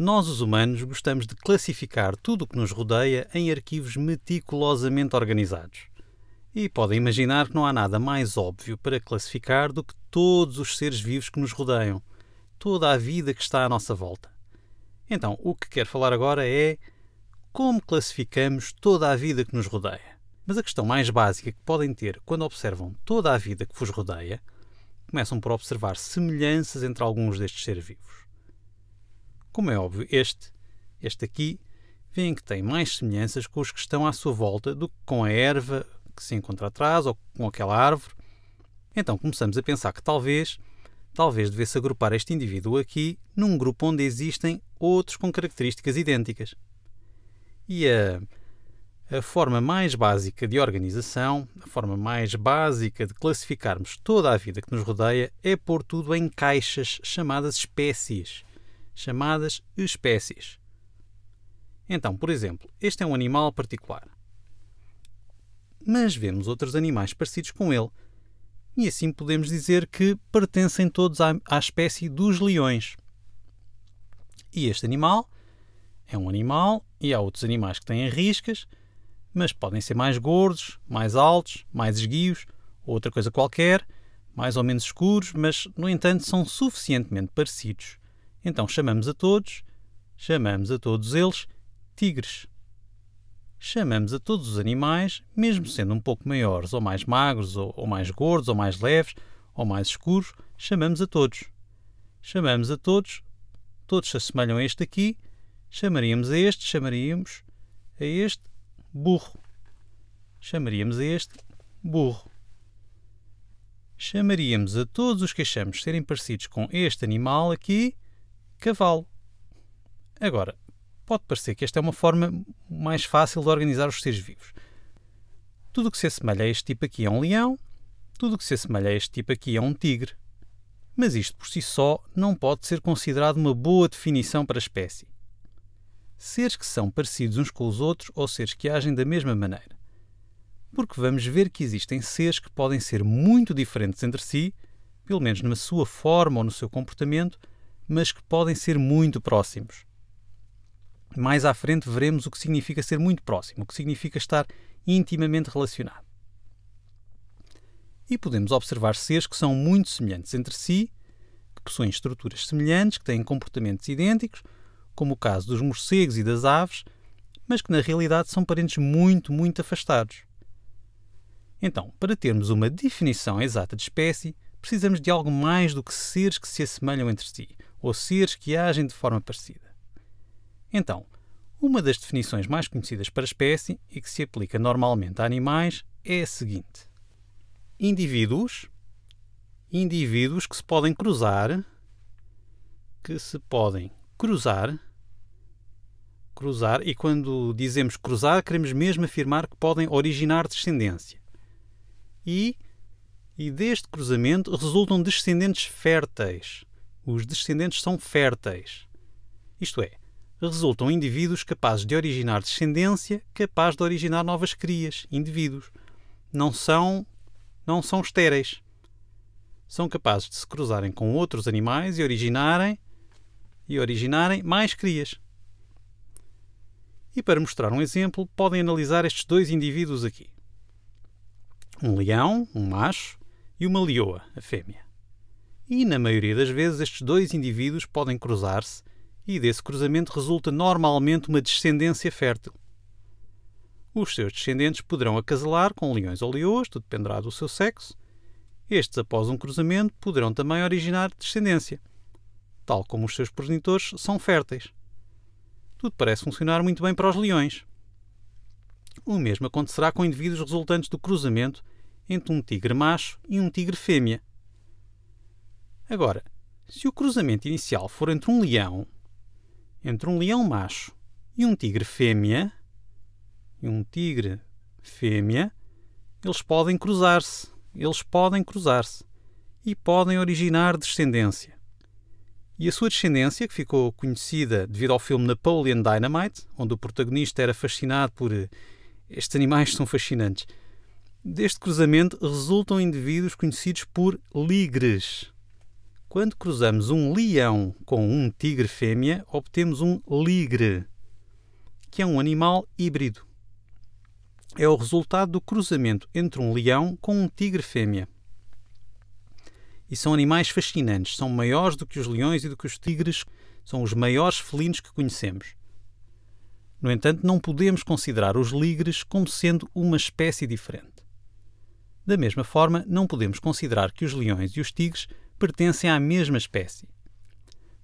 Nós, os humanos, gostamos de classificar tudo o que nos rodeia em arquivos meticulosamente organizados. E podem imaginar que não há nada mais óbvio para classificar do que todos os seres vivos que nos rodeiam, toda a vida que está à nossa volta. Então, o que quero falar agora é como classificamos toda a vida que nos rodeia. Mas a questão mais básica que podem ter quando observam toda a vida que vos rodeia começam por observar semelhanças entre alguns destes seres vivos. Como é óbvio, este, este aqui, veem que tem mais semelhanças com os que estão à sua volta do que com a erva que se encontra atrás ou com aquela árvore. Então começamos a pensar que talvez, talvez devesse agrupar este indivíduo aqui num grupo onde existem outros com características idênticas. E a, a forma mais básica de organização, a forma mais básica de classificarmos toda a vida que nos rodeia é pôr tudo em caixas chamadas espécies chamadas espécies. Então, por exemplo, este é um animal particular. Mas vemos outros animais parecidos com ele, e assim podemos dizer que pertencem todos à, espécie dos leões. E este animal é um animal, e há outros animais que têm riscas, mas podem ser mais gordos, mais altos, mais esguios, ou outra coisa qualquer, mais ou menos escuros, mas, no entanto, são suficientemente parecidos então chamamos a todos, chamamos a todos eles tigres. Chamamos a todos os animais, mesmo sendo um pouco maiores, ou mais magros, ou, ou mais gordos, ou mais leves, ou mais escuros, chamamos a todos. Chamamos a todos, todos se assemelham a este aqui, chamaríamos a este, chamaríamos a este burro. Chamaríamos a este burro. Chamaríamos a todos os que achamos serem parecidos com este animal aqui, cavalo. Agora, pode parecer que esta é uma forma mais fácil de organizar os seres vivos. Tudo o que se assemelha a este tipo aqui é um leão, tudo o que se assemelha a este tipo aqui é um tigre. Mas isto por si só não pode ser considerado uma boa definição para a espécie. Seres que são parecidos uns com os outros ou seres que agem da mesma maneira. Porque vamos ver que existem seres que podem ser muito diferentes entre si, pelo menos na sua forma ou no seu comportamento, mas que podem ser muito próximos. Mais à frente veremos o que significa ser muito próximo, o que significa estar intimamente relacionado. E podemos observar seres que são muito semelhantes entre si, que possuem estruturas semelhantes, que têm comportamentos idênticos, como o caso dos morcegos e das aves, mas que na realidade são parentes muito, muito afastados. Então, para termos uma definição exata de espécie, precisamos de algo mais do que seres que se assemelham entre si ou seres que agem de forma parecida. Então, uma das definições mais conhecidas para espécie e que se aplica normalmente a animais é a seguinte: indivíduos, indivíduos que se podem cruzar, que se podem cruzar, cruzar, e quando dizemos cruzar, queremos mesmo afirmar que podem originar descendência. E, e deste cruzamento resultam descendentes férteis os descendentes são férteis. Isto é, resultam indivíduos capazes de originar descendência, capazes de originar novas crias, indivíduos. Não são não são estéreis. São capazes de se cruzarem com outros animais e originarem e originarem mais crias. E para mostrar um exemplo, podem analisar estes dois indivíduos aqui. Um leão, um macho, e uma leoa, a fêmea e, na maioria das vezes, estes dois indivíduos podem cruzar-se e desse cruzamento resulta normalmente uma descendência fértil. Os seus descendentes poderão acasalar com leões ou leões, tudo dependerá do seu sexo. Estes, após um cruzamento, poderão também originar descendência, tal como os seus progenitores são férteis. Tudo parece funcionar muito bem para os leões. O mesmo acontecerá com indivíduos resultantes do cruzamento entre um tigre macho e um tigre fêmea. Agora, se o cruzamento inicial for entre um leão, entre um leão macho e um tigre fêmea, e um tigre fêmea, eles podem cruzar-se. Eles podem cruzar-se e podem originar descendência. E a sua descendência, que ficou conhecida devido ao filme Napoleon Dynamite, onde o protagonista era fascinado por eh, estes animais são fascinantes. Deste cruzamento resultam indivíduos conhecidos por ligres. Quando cruzamos um leão com um tigre fêmea, obtemos um ligre, que é um animal híbrido. É o resultado do cruzamento entre um leão com um tigre fêmea. E são animais fascinantes, são maiores do que os leões e do que os tigres, são os maiores felinos que conhecemos. No entanto, não podemos considerar os ligres como sendo uma espécie diferente. Da mesma forma, não podemos considerar que os leões e os tigres pertencem à mesma espécie.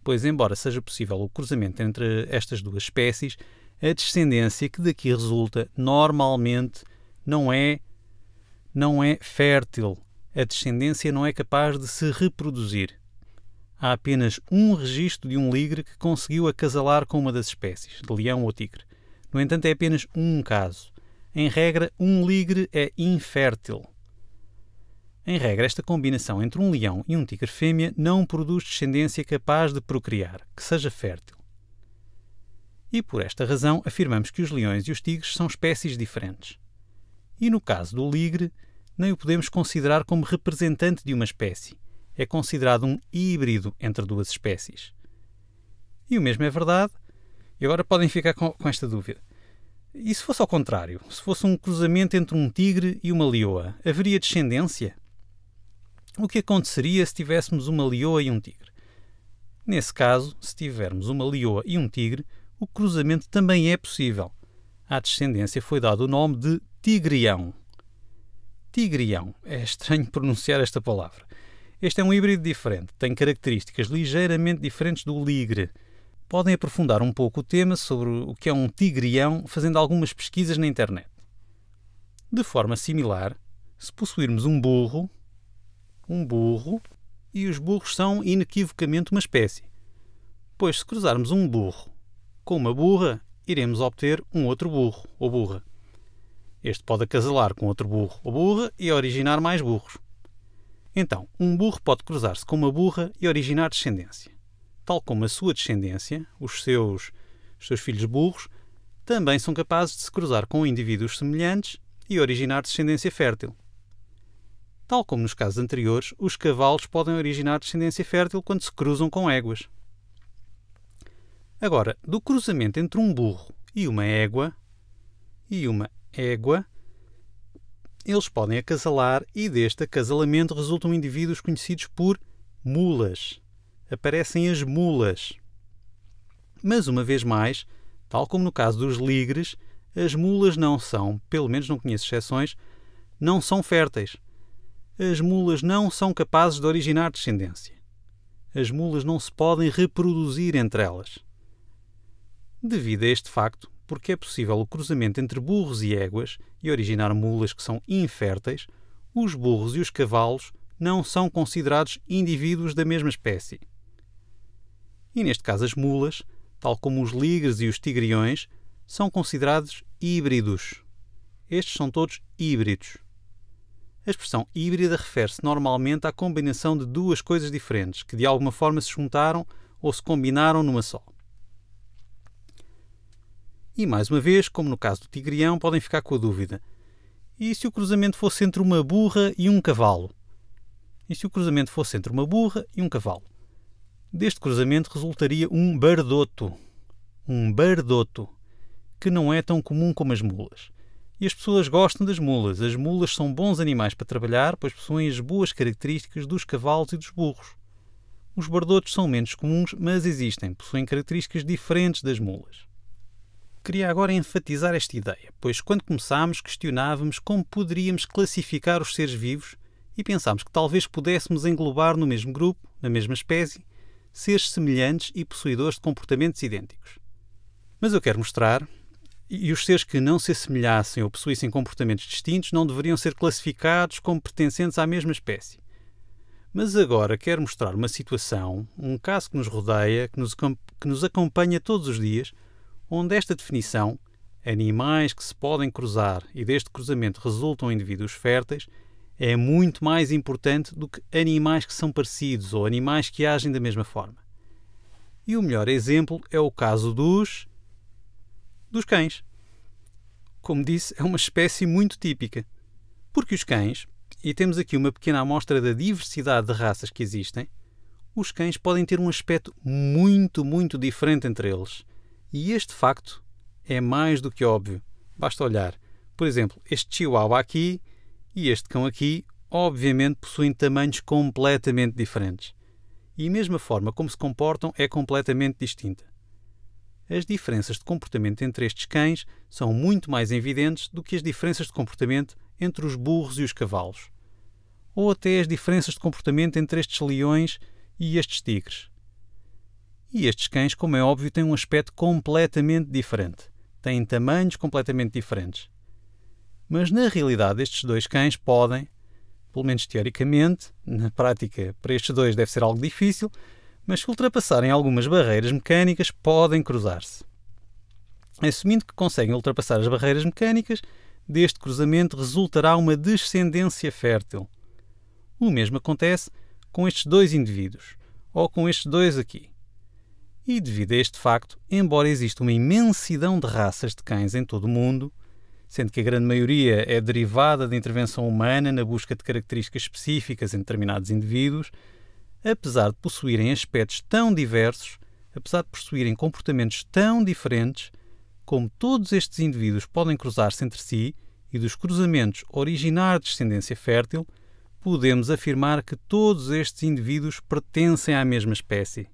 Pois, embora seja possível o cruzamento entre estas duas espécies, a descendência que daqui resulta normalmente não é não é fértil. A descendência não é capaz de se reproduzir. Há apenas um registro de um ligre que conseguiu acasalar com uma das espécies, de leão ou tigre. No entanto, é apenas um caso. Em regra, um ligre é infértil. Em regra, esta combinação entre um leão e um tigre fêmea não produz descendência capaz de procriar, que seja fértil. E por esta razão afirmamos que os leões e os tigres são espécies diferentes. E no caso do ligre, nem o podemos considerar como representante de uma espécie. É considerado um híbrido entre duas espécies. E o mesmo é verdade. E agora podem ficar com, com esta dúvida. E se fosse ao contrário? Se fosse um cruzamento entre um tigre e uma leoa, haveria descendência? o que aconteceria se tivéssemos uma leoa e um tigre. Nesse caso, se tivermos uma leoa e um tigre, o cruzamento também é possível. À descendência foi dado o nome de tigrião. Tigrião. É estranho pronunciar esta palavra. Este é um híbrido diferente, tem características ligeiramente diferentes do ligre. Podem aprofundar um pouco o tema sobre o que é um tigrião fazendo algumas pesquisas na internet. De forma similar, se possuirmos um burro, um burro e os burros são inequivocamente uma espécie. Pois se cruzarmos um burro com uma burra, iremos obter um outro burro ou burra. Este pode acasalar com outro burro ou burra e originar mais burros. Então, um burro pode cruzar-se com uma burra e originar descendência. Tal como a sua descendência, os seus, os seus filhos burros, também são capazes de se cruzar com indivíduos semelhantes e originar descendência fértil. Tal como nos casos anteriores, os cavalos podem originar descendência fértil quando se cruzam com éguas. Agora, do cruzamento entre um burro e uma égua, e uma égua, eles podem acasalar e deste acasalamento resultam indivíduos conhecidos por mulas. Aparecem as mulas. Mas, uma vez mais, tal como no caso dos ligres, as mulas não são, pelo menos não conheço exceções, não são férteis as mulas não são capazes de originar descendência. As mulas não se podem reproduzir entre elas. Devido a este facto, porque é possível o cruzamento entre burros e éguas e originar mulas que são inférteis, os burros e os cavalos não são considerados indivíduos da mesma espécie. E neste caso, as mulas, tal como os ligres e os tigriões, são considerados híbridos. Estes são todos híbridos. A expressão híbrida refere-se normalmente à combinação de duas coisas diferentes que de alguma forma se juntaram ou se combinaram numa só. E mais uma vez, como no caso do tigrião, podem ficar com a dúvida: e se o cruzamento fosse entre uma burra e um cavalo? E se o cruzamento fosse entre uma burra e um cavalo? Deste cruzamento resultaria um bardoto. Um bardoto, que não é tão comum como as mulas. E as pessoas gostam das mulas. As mulas são bons animais para trabalhar, pois possuem as boas características dos cavalos e dos burros. Os bardotes são menos comuns, mas existem, possuem características diferentes das mulas. Queria agora enfatizar esta ideia, pois quando começámos questionávamos como poderíamos classificar os seres vivos e pensámos que talvez pudéssemos englobar no mesmo grupo, na mesma espécie, seres semelhantes e possuidores de comportamentos idênticos. Mas eu quero mostrar e os seres que não se assemelhassem ou possuíssem comportamentos distintos não deveriam ser classificados como pertencentes à mesma espécie. Mas agora quero mostrar uma situação, um caso que nos rodeia, que nos, que nos acompanha todos os dias, onde esta definição, animais que se podem cruzar e deste cruzamento resultam indivíduos férteis, é muito mais importante do que animais que são parecidos ou animais que agem da mesma forma. E o melhor exemplo é o caso dos dos cães. Como disse, é uma espécie muito típica. Porque os cães, e temos aqui uma pequena amostra da diversidade de raças que existem, os cães podem ter um aspecto muito, muito diferente entre eles. E este facto é mais do que óbvio. Basta olhar. Por exemplo, este chihuahua aqui e este cão aqui, obviamente, possuem tamanhos completamente diferentes. E mesmo a forma como se comportam é completamente distinta as diferenças de comportamento entre estes cães são muito mais evidentes do que as diferenças de comportamento entre os burros e os cavalos, ou até as diferenças de comportamento entre estes leões e estes tigres. E estes cães, como é óbvio, têm um aspecto completamente diferente, têm tamanhos completamente diferentes. Mas na realidade, estes dois cães podem, pelo menos teoricamente, na prática para estes dois deve ser algo difícil, mas se ultrapassarem algumas barreiras mecânicas, podem cruzar-se. Assumindo que conseguem ultrapassar as barreiras mecânicas, deste cruzamento resultará uma descendência fértil. O mesmo acontece com estes dois indivíduos, ou com estes dois aqui. E devido a este facto, embora exista uma imensidão de raças de cães em todo o mundo, sendo que a grande maioria é derivada da intervenção humana na busca de características específicas em determinados indivíduos, apesar de possuírem aspectos tão diversos, apesar de possuírem comportamentos tão diferentes, como todos estes indivíduos podem cruzar-se entre si e dos cruzamentos originar descendência fértil, podemos afirmar que todos estes indivíduos pertencem à mesma espécie.